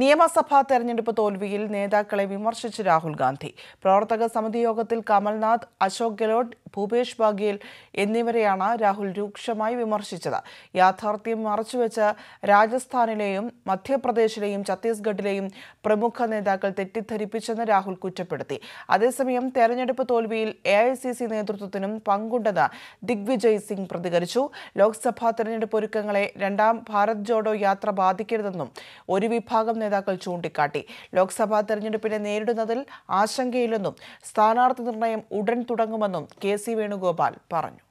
നിയമസഭാ തെരഞ്ഞെടുപ്പ് തോൽവിയിൽ നേതാക്കളെ വിമർശിച്ച് രാഹുൽ ഗാന്ധി പ്രവർത്തക സമിതി യോഗത്തിൽ കമൽനാഥ് അശോക് ഗെഹ്ലോട്ട് ഭൂപേഷ് ബാഗേൽ എന്നിവരെയാണ് രാഹുൽ രൂക്ഷമായി വിമർശിച്ചത് യാഥാർത്ഥ്യം മറച്ചുവെച്ച രാജസ്ഥാനിലെയും മധ്യപ്രദേശിലെയും ഛത്തീസ്ഗഡിലെയും പ്രമുഖ നേതാക്കൾ തെറ്റിദ്ധരിപ്പിച്ചെന്ന് രാഹുൽ കുറ്റപ്പെടുത്തി അതേസമയം തെരഞ്ഞെടുപ്പ് തോൽവിയിൽ എ ഐ സി സി നേതൃത്വത്തിനും പങ്കുണ്ടെന്ന് ദിഗ്വിജയ് സിംഗ് പ്രതികരിച്ചു ലോക്സഭാ തെരഞ്ഞെടുപ്പ് ഒരുക്കങ്ങളെ രണ്ടാം ഭാരത് ജോഡോ യാത്ര ബാധിക്കരുതെന്നും ഒരു വിഭാഗം നേതാക്കൾ ചൂണ്ടിക്കാട്ടി ലോക്സഭാ തെരഞ്ഞെടുപ്പിനെ നേരിടുന്നതിൽ ആശങ്കയില്ലെന്നും സ്ഥാനാർത്ഥി നിർണയം ഉടൻ തുടങ്ങുമെന്നും കെ സി വേണുഗോപാൽ പറഞ്ഞു